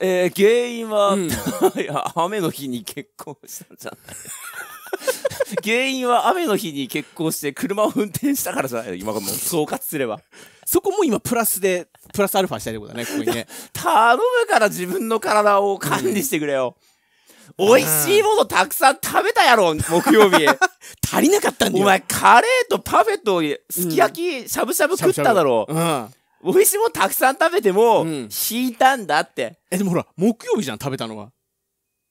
えー、原因は、うん、いや、雨の日に結婚したんじゃない 原因は雨の日に結婚して車を運転したからじゃない今もう総括すれば。そこも今プラスで、プラスアルファしたいってことだね、ここにね。頼むから自分の体を管理してくれよ。うん、美味しいものたくさん食べたやろ、木曜日。足りなかったんだよ。お前、カレーとパフェとすき焼き、しゃぶしゃぶ食っただろ。ううん美味しいもんたくさん食べても、引いたんだって。え、でもほら、木曜日じゃん、食べたのは。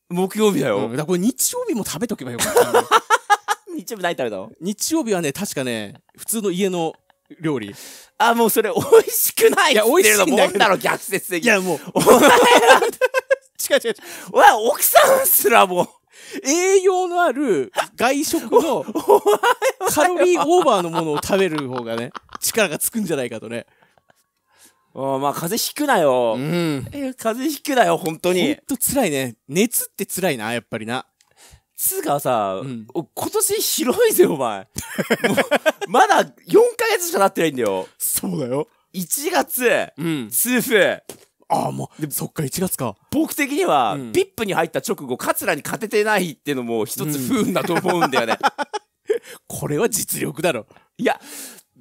木曜日だよ。うん、だこれ日曜日も食べとけばよかった。日曜日何食べたの日曜日はね、確かね、普通の家の料理。あ、もうそれ美味しくないいや、美味しいんだろ、逆説的いや、もう。お前ら、違う違う違う。お前、奥さんすらもう。栄養のある外食のカロリーオーバーのものを食べる方がね、力がつくんじゃないかとね。まあ風邪ひくなよ。うん。え、風邪ひくなよ、本当に。ほんと辛いね。熱って辛いな、やっぱりな。つうかさ、うん、今年広いぜ、お前。まだ4ヶ月しかなってないんだよ。そうだよ。1月、うん、痛風。ああ、もう、でもそっか、1月か。僕的には、うん、ピップに入った直後、カツラに勝ててないっていうのも一つ不運だと思うんだよね。これは実力だろ。いや、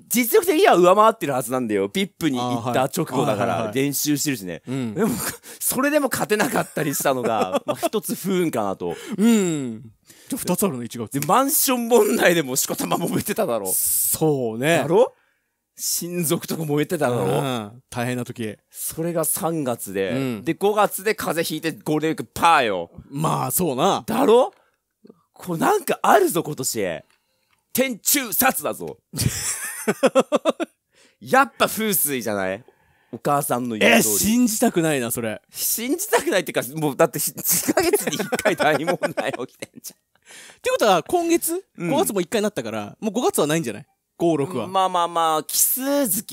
実力的には上回ってるはずなんだよ。ピップに行った直後だから、練習してるしね。うん、でも、それでも勝てなかったりしたのが、まあ、一つ不運かなと。うん。じゃ二つあるの一月。で、マンション問題でもしこたま揉めてただろ。そうね。だろ親族とか燃えてただろ、うん、大変な時。それが3月で、うん、で、5月で風邪ひいてゴールデンウィークパーよ。まあ、そうな。だろこれなんかあるぞ、今年。天中殺だぞ。やっぱ風水じゃないお母さんの言う通り。え、信じたくないな、それ。信じたくないっていうか、もうだって1ヶ月に1回大問題起きてんじゃん。ってことは、今月、5月も1回なったから、もう5月はないんじゃない ?5、6は。まあまあまあ、奇数月、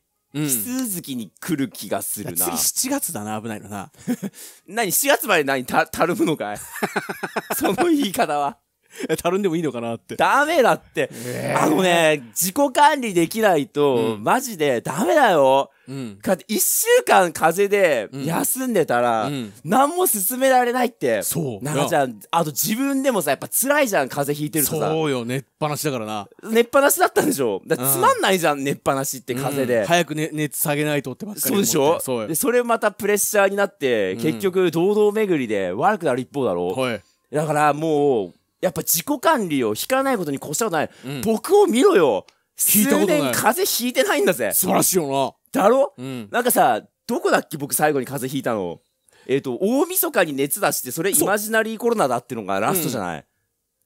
奇数月に来る気がするな。次7月だな、危ないのな。何、7月まで何た、たるむのかい その言い方は。たるんでもいいのかなって。ダメだって。えー、あのね、自己管理できないと、うん、マジでダメだよ。うん、か一週間風邪で休んでたら、うん、何も進められないって。そう。ななじゃん、あと自分でもさ、やっぱ辛いじゃん、風邪ひいてるとさ。そうよ、寝っぱなしだからな。寝っぱなしだったんでしょだつまんないじゃん、寝っぱなしって風邪で。うん、早く、ね、熱下げないとってばっかりそうでしょそうで、それまたプレッシャーになって、結局、堂々巡りで悪くなる一方だろ。はい。だからもう、やっぱ自己管理を引かないことに越したことない。うん、僕を見ろよ数年風邪ひいてないんだぜ素晴らしいよなだろ、うん、なんかさどこだっけ僕最後に風邪ひいたのえっ、ー、と大晦日に熱出してそれイマジナリーコロナだってのがラストじゃない、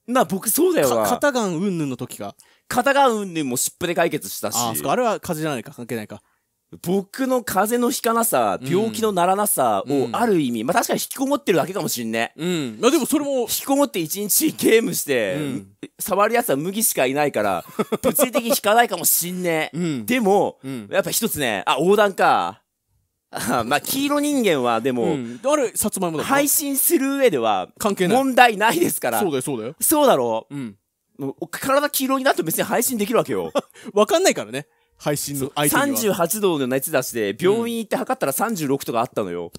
うん、な僕そうだよな肩がんうんぬんの時か肩がんうんぬんも湿布で解決したしあか、あれは風邪じゃないか関係ないか僕の風邪のひかなさ、病気のならなさをある意味、うん、まあ確かに引きこもってるだけかもしんね。うん。あでもそれも。引きこもって一日ゲームして、うん、触るやつは麦しかいないから、物理的に引かないかもしんね。うん、でも、うん、やっぱ一つね、あ、横断か。まあ、黄色人間はでも、うん、あれ、さつまいもだ配信する上では、関係ない。問題ないですから。そうだよ、そうだよ。そうだろう。うん。体黄色になっと別に配信できるわけよ。わかんないからね。配信の相手には38度の熱出して病院行って測ったら36とかあったのよ、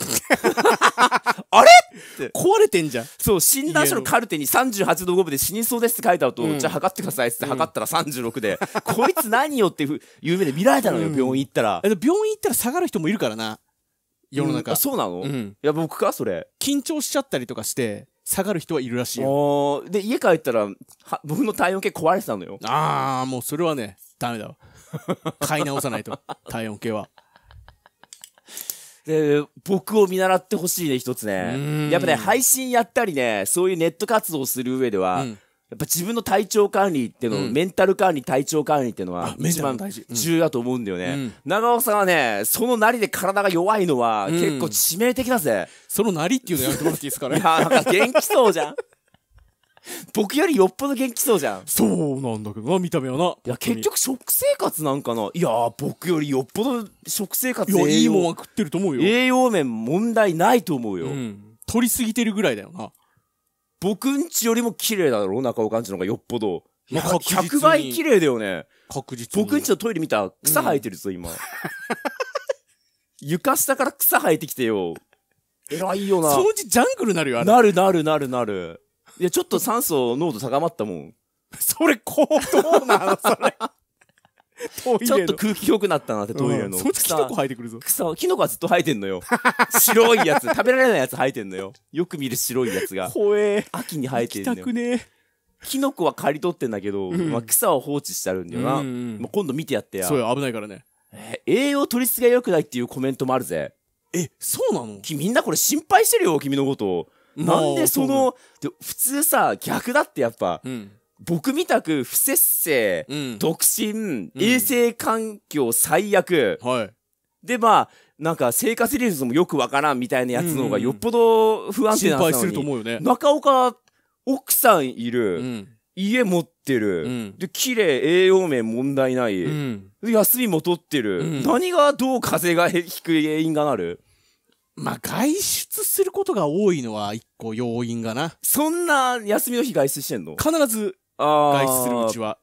あれって壊れてんじゃんそう診断書のカルテに38度5分で死にそうですって書いてあると、うん、じゃあ測ってくださいって測ったら36で、うん、こいつ何よっていう夢で見られたのよ、うん、病院行ったら病院行ったら下がる人もいるからな世の中、うん、そうなの、うん、いや僕かそれ緊張しちゃったりとかして下がる人はいるらしいよで家帰ったら僕の体温計壊れてたのよああもうそれはねダメだわ 買い直さないと。体温計は。で、僕を見習ってほしいね、一つね。やっぱね、配信やったりね、そういうネット活動をする上では、うん、やっぱ自分の体調管理っていうの、うん、メンタル管理、体調管理っていうのは、一番重要だと思うんだよね。うん、長尾さんはね、そのなりで体が弱いのは、結構致命的だぜ。そのなりっていうのやめてもらっていいですかね。いや、なんか元気そうじゃん。僕よりよっぽど元気そうじゃんそうなんだけどな見た目はないや結局食生活なんかないや僕よりよっぽど食生活いやいいもんは食ってると思うよ栄養面問題ないと思うよ、うん、取りすぎてるぐらいだよな僕んちよりも綺麗だろ中感じるのがよっぽどまあ、100倍綺麗だよね確実僕んちのトイレ見た草生えてるぞ、うん、今床下から草生えてきてよ 偉いよなそのうちジャングルなるよあれなるなるなるなるいや、ちょっと酸素濃度高まったもん。それ、こう、どうなのそれ。トイレのちょっと空気よくなったなって、トイレの。うん、そっちキノコ生えてくるぞ。草、キノコはずっと生えてんのよ。白いやつ、食べられないやつ生えてんのよ。よく見る白いやつが。怖え。秋に生えてんのよ。きたくねえ。キノコは刈り取ってんだけど、うん、まあ、草は放置してあるんだよな。うんうん、まあ、今度見てやってや。そうよ、危ないからね。えー、栄養取りすけが良くないっていうコメントもあるぜ。え、そうなの君みんなこれ心配してるよ、君のこと。なんでそので普通さ逆だってやっぱ、うん、僕みたく不摂生、うん、独身、衛生環境最悪、はい、でまあなんか生活リズムよくわからんみたいなやつの方がよっぽど不安定なのに、うん、すると思うよね中岡奥さんいる、うん、家持ってる、うん、で綺麗栄養面問題ない、うん、休みも取ってる、何がどう風が低く原因がなるまあ、外出することが多いのは一個要因がな。そんな休みの日外出してんの必ず外出するうちは。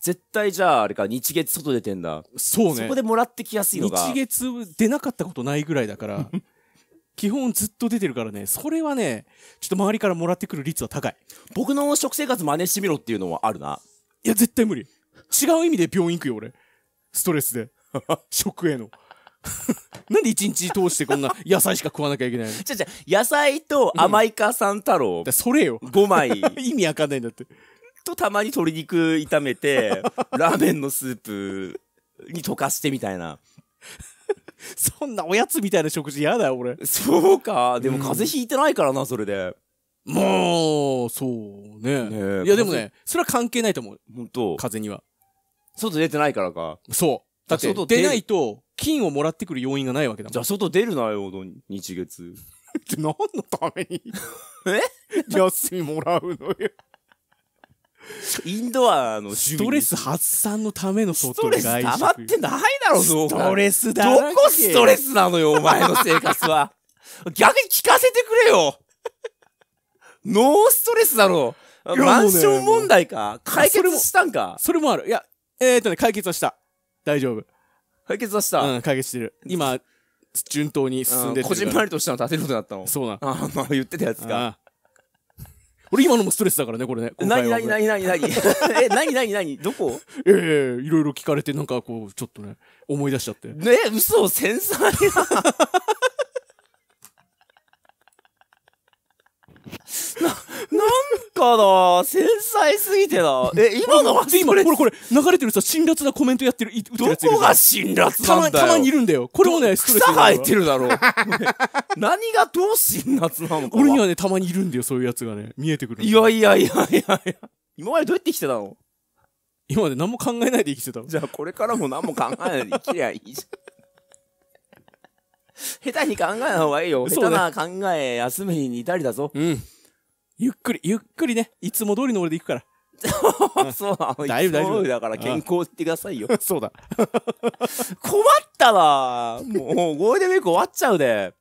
絶対じゃあ、あれか、日月外出てんだ。そうね。そこでもらってきやすいの日月出なかったことないぐらいだから、基本ずっと出てるからね、それはね、ちょっと周りからもらってくる率は高い。僕の食生活真似してみろっていうのはあるな。いや、絶対無理。違う意味で病院行くよ、俺。ストレスで。食への。なんで一日通してこんな野菜しか食わなきゃいけないの違う違う野菜と甘いか三太郎、うん、それよ5枚 意味わかんないんだってとたまに鶏肉炒めて ラーメンのスープに溶かしてみたいなそんなおやつみたいな食事嫌だよ俺そうかでも風邪ひいてないからな、うん、それでもうそうねねいやでもねそれは関係ないと思う本当風邪には外出てないからかそうだって出ないと金をもらってくる要因がないわけだもん。じゃあ外出るなよ、日月。っ て何のために え休み もらうのよインドアのストレス発散のための外ストレス溜まってないだろ、そうストレスだどこストレスなのよ、お前の生活は。逆に聞かせてくれよノーストレスだろマンション問題か解決したんかそれもある。いや、えー、っとね、解決はした。大丈夫。解決はした。うん、解決してる。今、順当に進んでってこじんまりとしたの立てることだったの。そうなん。ああ、まあ言ってたやつが。俺今のもストレスだからね、これね。何な何に何なになになになにえ、なになになにどこええいろいろ聞かれて、なんかこう、ちょっとね、思い出しちゃって。ね嘘、繊細な。かな繊細すぎてな。え、今のは 今、これ、これ、流れてるさ、辛辣なコメントやってる、ってるいどこが辛辣なんだよたまたまにいるんだよ。これもね、ストレス。草生えてるだろう。何がどう辛辣なのか俺にはね、たまにいるんだよ、そういうやつがね。見えてくる。いやいやいやいやいや。今までどうやって生きてたの今まで何も考えないで生きてたじゃあこれからも何も考えないで生きりゃいいじゃん。下手に考えない方がいいよ。下手な考え、休みにいたりだぞ。うん。ゆっくり、ゆっくりね。いつも通りの俺で行くから。そう大丈夫大丈夫いだから健康ってくださいよ。そうだ。困ったなもうゴールデンウィーク終わっちゃうで。